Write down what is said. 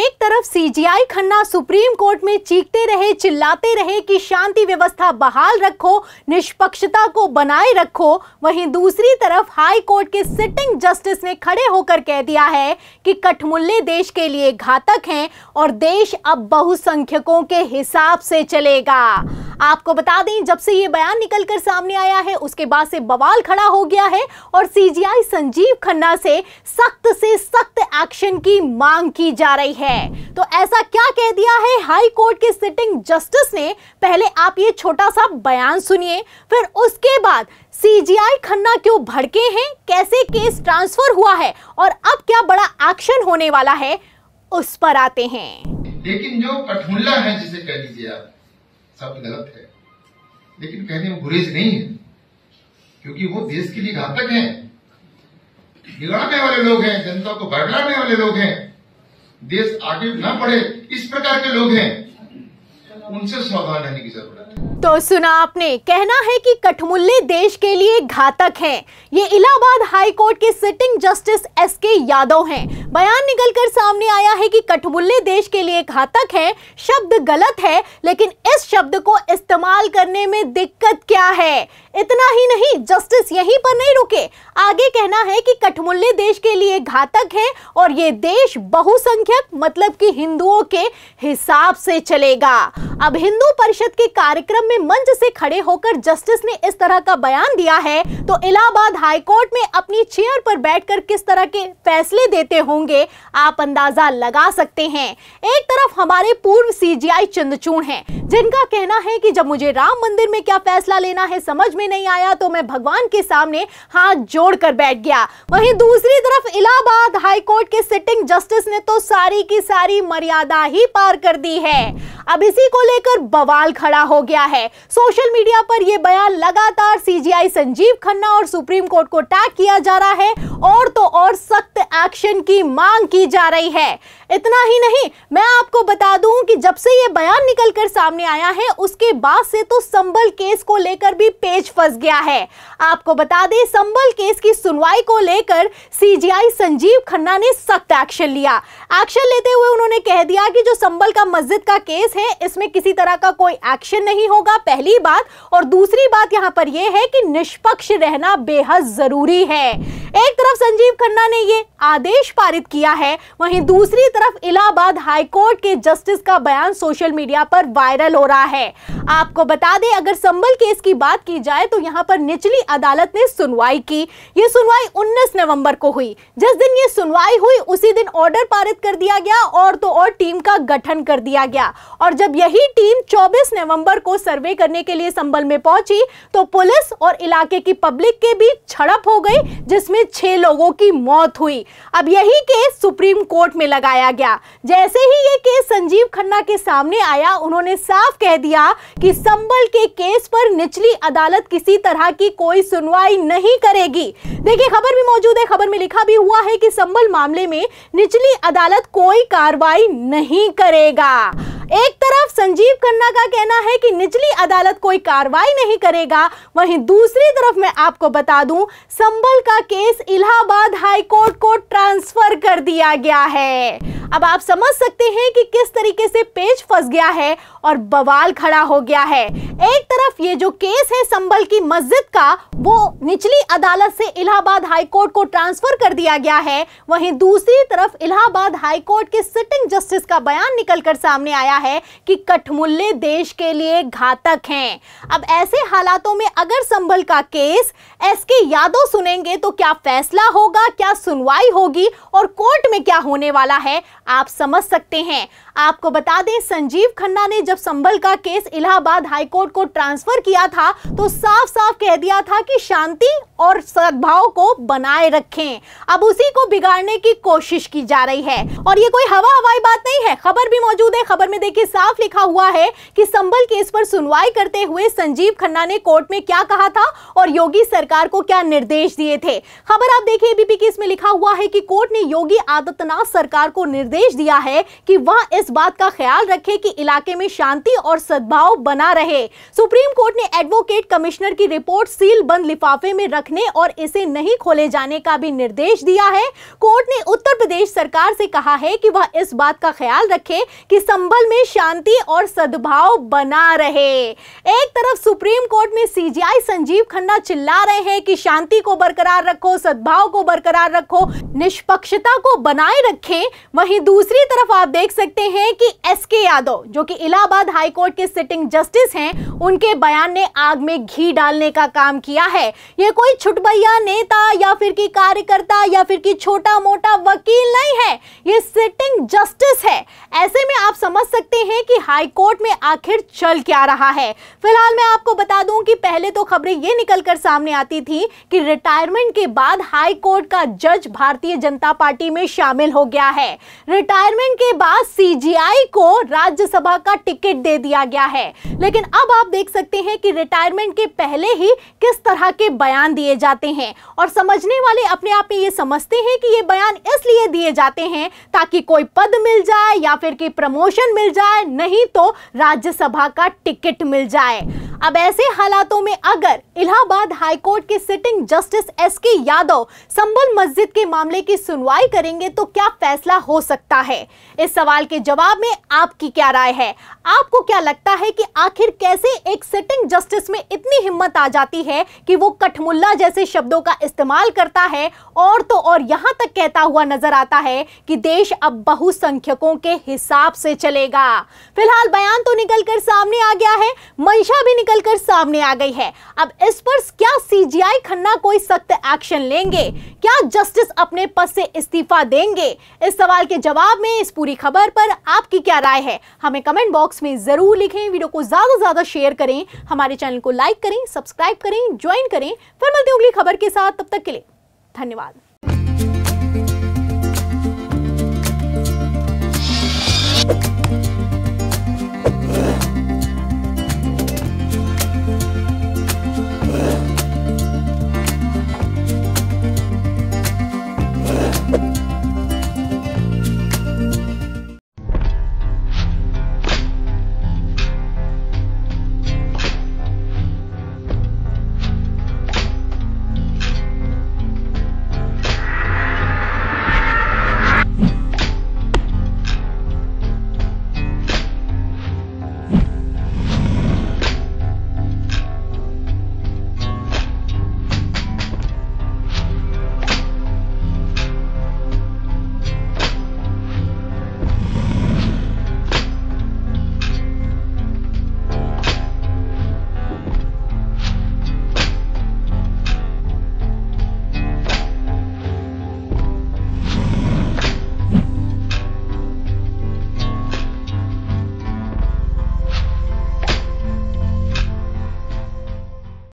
एक तरफ CGI Khanna supreme court में चीखते रहे चिल्लाते रहे कि शांति व्यवस्था बहाल रखो निष्पक्षता को बनाए रखो वहीं दूसरी तरफ हाई कोर्ट के सिटिंग जस्टिस ने खड़े होकर कह दिया है कि कठमुल्ले देश के लिए घातक हैं और देश अब बहुसंख्यकों के हिसाब से चलेगा आपको बता दें जब से ये बयान निकल कर सामने आया है उसके बाद से बवाल खड़ा हो गया है और सीजीआई संजीव खन्ना से सख्त से सख्त एक्शन की मांग की जा रही है है तो ऐसा क्या कह दिया है हाई कोर्ट के सिटिंग जस्टिस ने पहले आप ये छोटा सा बयान सुनिए फिर उसके बाद सीजीआई खन्ना क्यों भड़के हैं कैसे केस ट्रांसफर हुआ है और अब क्या बड़ा एक्शन होने वाला है उस पर आते हैं लेकिन जो कठुल्ला है जिसे कह दीजिए आप सब गलत है लेकिन कहने में गुरेज नहीं है क्योंकि वो देश के लिए घातक है बिगड़ाने वाले लोग हैं जनता को बढ़ाने वाले लोग हैं देश आगे न बढ़े इस प्रकार के लोग हैं उनसे सावधान रहने की जरूरत है तो सुना आपने कहना है कि कठमुल्ले देश के लिए घातक हैं ये इलाहाबाद हाई कोर्ट के sitting justice S K Yadav हैं बयान निकलकर सामने आया है कि कठमुल्ले देश के लिए घातक हैं शब्द गलत है लेकिन इस शब्द को इस्तेमाल करने में दिक्कत क्या है इतना ही नहीं जस्टिस यहीं पर नहीं रुके आगे कहना है कि कठमुल्ले देश के लिए घातक है और ये देश बहुसंख्यक मतलब कि हिंदुओं के हिसाब से चलेगा अब हिंदू परिषद के कार्यक्रम में मंच से खड़े होकर जस्टिस ने इस तरह का बयान दिया है तो इलाहाबाद हाईकोर्ट में अपनी चेयर पर बैठकर किस तरह के फैसले देते होंगे आप अंदाजा लगा सकते हैं एक तरफ हमारे पूर्व सीजीआई चंद्रचूड़ हैं जिनका कहना है कि जब मुझे राम मंदिर में क्या फैसला लेना है समझ में नहीं आया तो मैं भगवान के सामने हाथ जोड़कर बैठ गया वहीं दूसरी तरफ इलाहाबाद कोर्ट के सिटिंग जस्टिस ने तो सारी की सारी मर्यादा ही पार कर दी है अब इसी को लेकर बवाल खड़ा हो गया है सोशल मीडिया पर यह बयान लगातार सीजीआई संजीव खन्ना और सुप्रीम कोर्ट को टैग किया जा रहा है और तो और सख्त एक्शन की मांग की जा रही है इतना ही नहीं मैं आपको बता दूं कि जब से ये बयान निकलकर सामने सामने आया है उसके बाद से तो संबल केस को लेकर भी पेज फंस गया है आपको बता दें संबल केस की सुनवाई को लेकर सीजीआई संजीव खन्ना ने सख्त एक्शन लिया एक्शन लेते हुए उन्होंने कह दिया कि जो संबल का मस्जिद का केस है इसमें किसी तरह का कोई एक्शन नहीं होगा पहली बात और दूसरी बात यहां पर यह है कि निष्पक्ष रहना बेहद जरूरी है एक तरफ संजीव खन्ना ने ये आदेश पारित किया है वहीं दूसरी तरफ इलाहाबाद हाईकोर्ट के जस्टिस का बयान सोशल मीडिया पर वायरल शामिल हो रहा है आपको बता दें अगर संबल केस की बात की जाए तो यहाँ पर निचली अदालत ने सुनवाई की ये सुनवाई 19 नवंबर को हुई जिस दिन ये सुनवाई हुई उसी दिन ऑर्डर पारित कर दिया गया और तो और टीम का गठन कर दिया गया और जब यही टीम चौबीस नवम्बर को सर्वे करने के लिए संबल में पहुंची तो पुलिस और इलाके की पब्लिक के बीच झड़प हो गई जिसमें छह लोगों की मौत हुई अब यही केस सुप्रीम कोर्ट में लगाया गया जैसे ही ये केस संजीव खन्ना के सामने आया उन्होंने साफ साफ कह दिया कि संबल के केस पर निचली अदालत किसी तरह की कोई सुनवाई नहीं करेगी देखिए खबर भी मौजूद है खबर में लिखा भी हुआ है कि संबल मामले में निचली अदालत कोई कार्रवाई नहीं करेगा एक तरफ संजीव खन्ना का कहना है कि निचली अदालत कोई कार्रवाई नहीं करेगा वहीं दूसरी तरफ मैं आपको बता दूं संबल का केस इलाहाबाद हाई कोर्ट को ट्रांसफर कर दिया गया है अब आप समझ सकते हैं कि किस तरीके से फंस गया है और बवाल खड़ा हो गया है एक तरफ ये जो केस है संबल की मस्जिद का वो निचली अदालत से इलाहाबाद हाईकोर्ट को ट्रांसफर कर दिया गया है वहीं दूसरी तरफ इलाहाबाद हाईकोर्ट के सिटिंग जस्टिस का बयान निकलकर सामने आया है कि कठमुल्ले देश के लिए घातक हैं अब ऐसे हालातों में अगर संबल का केस एस के यादव सुनेंगे तो क्या फैसला होगा क्या सुनवाई होगी और कोर्ट में क्या होने वाला है आप समझ सकते हैं आपको बता दें संजीव खन्ना ने जब संबल का केस इलाहाबाद हाईकोर्ट को ट्रांसफर किया था तो साफ साफ कह दिया था कि शांति और सद्भाव को बनाए रखें अब उसी को बिगाड़ने की कोशिश की जा रही है और ये कोई हवा हवाई बात नहीं है खबर भी मौजूद है खबर में देखिए साफ लिखा हुआ है कि संबल केस पर सुनवाई करते हुए संजीव खन्ना ने कोर्ट में क्या कहा था और योगी सरकार को क्या निर्देश दिए थे खबर आप देखिए एबीपी की इसमें लिखा हुआ है कि कोर्ट ने योगी आदित्यनाथ सरकार को निर्देश दिया है कि वह इस बात का ख्याल रखे रखे कि इलाके में शांति और सद्भाव बना रहे सुप्रीम कोर्ट ने एडवोकेट कमिश्नर की रिपोर्ट सील बंद लिफाफे में रखने और इसे नहीं खोले जाने का भी निर्देश दिया है कोर्ट ने उत्तर प्रदेश सरकार से कहा है कि वह इस बात का ख्याल रखे कि संबल में शांति और सद्भाव बना रहे एक तरफ सुप्रीम कोर्ट में सीजीआई संजीव खन्ना चिल्ला रहे हैं कि शांति को बरकरार रखो सद्भाव को बरकरार रखो निष्पक्षता को बनाए रखें वहीं दूसरी तरफ आप देख सकते हैं कि एसके यादव यादव जो कि इलाहाबाद हाईकोर्ट के सिटिंग जस्टिस हैं उनके बयान ने आग में घी डालने का काम किया है ये कोई छुटबैया नेता या फिर की कार्यकर्ता या फिर की छोटा मोटा वकील नहीं है ये सिटिंग जस्टिस है ऐसे में आप समझ सकते हैं कि हाईकोर्ट में आखिर चल क्या रहा है फिलहाल मैं आपको बता दूं कि पहले तो खबरें ये निकल कर सामने आती थी कि रिटायरमेंट के बाद हाईकोर्ट का जज भारतीय जनता पार्टी में शामिल हो गया है रिटायरमेंट के बाद सीजीआई को राज्य राज्यसभा का टिकट दे दिया गया है लेकिन अब आप देख सकते हैं कि रिटायरमेंट के पहले ही किस तरह के बयान दिए जाते हैं और समझने वाले अपने आप में ये समझते हैं कि ये बयान इसलिए दिए जाते हैं ताकि कोई पद मिल जाए या फिर कि प्रमोशन मिल जाए नहीं तो राज्यसभा का टिकट मिल जाए अब ऐसे हालातों में अगर इलाहाबाद हाईकोर्ट के sitting justice S K Yadav संबल मस्जिद के मामले की सुनवाई करेंगे तो क्या फैसला हो सकता है इस सवाल के जवाब में आपकी क्या राय है आपको क्या लगता है कि आखिर कैसे एक सिटिंग जस्टिस में इतनी हिम्मत आ जाती है कि वो कठमुल्ला जैसे शब्दों का इस्तेमाल करता है और तो और यहाँ तक कहता हुआ नजर आता है कि देश अब बहुसंख्यकों के हिसाब से चलेगा फिलहाल बयान तो निकल कर सामने आ गया है मंशा भी निकल निकलकर सामने आ गई है अब इस पर क्या सीजीआई खन्ना कोई सख्त एक्शन लेंगे क्या जस्टिस अपने पद से इस्तीफा देंगे इस सवाल के जवाब में इस पूरी खबर पर आपकी क्या राय है हमें कमेंट बॉक्स में जरूर लिखें वीडियो को ज्यादा से ज्यादा शेयर करें हमारे चैनल को लाइक करें सब्सक्राइब करें ज्वाइन करें फिर मिलती अगली खबर के साथ तब तक के लिए धन्यवाद